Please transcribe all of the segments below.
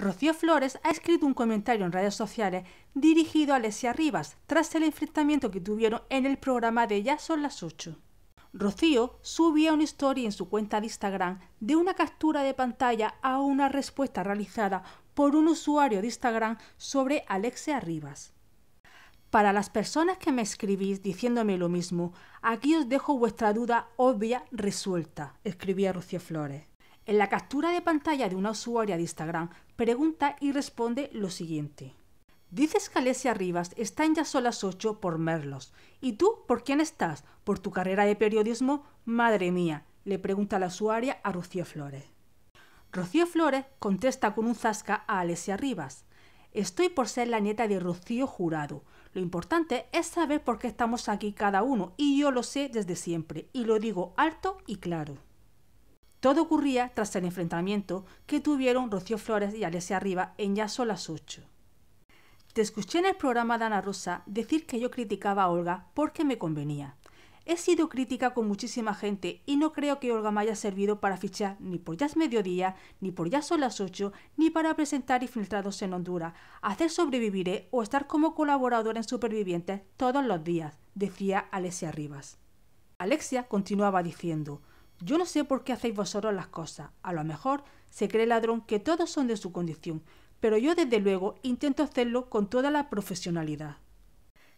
Rocío Flores ha escrito un comentario en redes sociales dirigido a Alexia Rivas tras el enfrentamiento que tuvieron en el programa de Ya son las 8. Rocío subía una historia en su cuenta de Instagram de una captura de pantalla a una respuesta realizada por un usuario de Instagram sobre Alexia Rivas. Para las personas que me escribís diciéndome lo mismo, aquí os dejo vuestra duda obvia resuelta, escribía Rocío Flores. En la captura de pantalla de una usuaria de Instagram pregunta y responde lo siguiente. Dices que Alesia Rivas está en Ya son las 8 por Merlos. ¿Y tú por quién estás? ¿Por tu carrera de periodismo? Madre mía, le pregunta la usuaria a Rocío Flores. Rocío Flores contesta con un zasca a Alesia Rivas. Estoy por ser la nieta de Rocío Jurado. Lo importante es saber por qué estamos aquí cada uno y yo lo sé desde siempre y lo digo alto y claro. Todo ocurría tras el enfrentamiento que tuvieron Rocío Flores y Alessia Rivas en Ya son las 8. Te escuché en el programa de Ana Rosa decir que yo criticaba a Olga porque me convenía. He sido crítica con muchísima gente y no creo que Olga me haya servido para fichar ni por ya Mediodía, ni por Ya son las 8, ni para presentar Infiltrados en Honduras, hacer Sobreviviré o estar como colaboradora en Supervivientes todos los días, decía Alessia Rivas. Alexia continuaba diciendo, yo no sé por qué hacéis vosotros las cosas. A lo mejor se cree ladrón que todos son de su condición, pero yo desde luego intento hacerlo con toda la profesionalidad.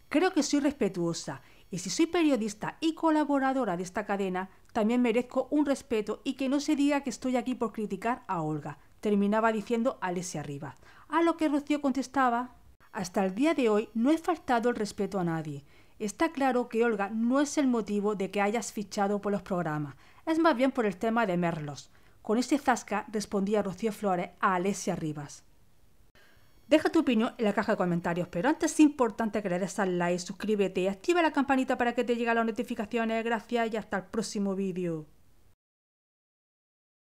Creo que soy respetuosa y si soy periodista y colaboradora de esta cadena, también merezco un respeto y que no se diga que estoy aquí por criticar a Olga, terminaba diciendo Alessia arriba. A lo que Rocío contestaba hasta el día de hoy no he faltado el respeto a nadie. Está claro que Olga no es el motivo de que hayas fichado por los programas, es más bien por el tema de Merlos. Con este zasca respondía Rocío Flores a Alessia Rivas. Deja tu opinión en la caja de comentarios, pero antes es importante que le des al like, suscríbete, y activa la campanita para que te lleguen las notificaciones. Gracias y hasta el próximo vídeo.